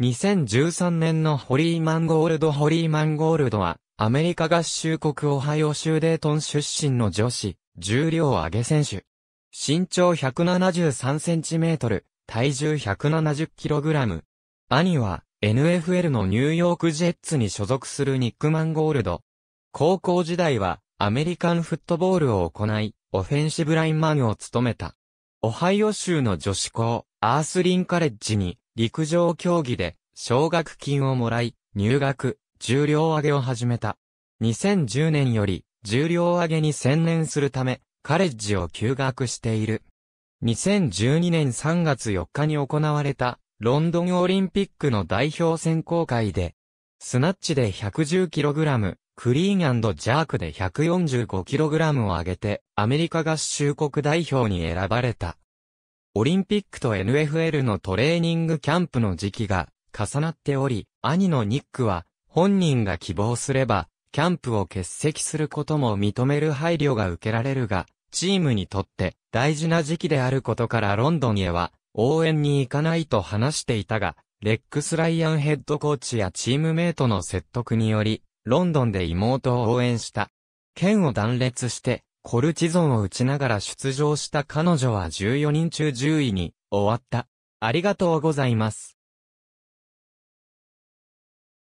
2013年のホリーマンゴールドホリーマンゴールドは、アメリカ合衆国オハイオ州デートン出身の女子、重量上げ選手。身長 173cm、体重 170kg。兄は、NFL のニューヨークジェッツに所属するニックマンゴールド。高校時代は、アメリカンフットボールを行い、オフェンシブラインマンを務めた。オハイオ州の女子校、アースリンカレッジに陸上競技で奨学金をもらい、入学、重量上げを始めた。2010年より重量上げに専念するため、カレッジを休学している。2012年3月4日に行われたロンドンオリンピックの代表選考会で、スナッチで 110kg、クリーンジャークで 145kg を上げてアメリカ合衆国代表に選ばれた。オリンピックと NFL のトレーニングキャンプの時期が重なっており、兄のニックは本人が希望すれば、キャンプを欠席することも認める配慮が受けられるが、チームにとって大事な時期であることからロンドンへは応援に行かないと話していたが、レックス・ライアンヘッドコーチやチームメイトの説得により、ロンドンで妹を応援した。県を断裂して、コルチゾンを打ちながら出場した彼女は14人中10位に終わった。ありがとうございます。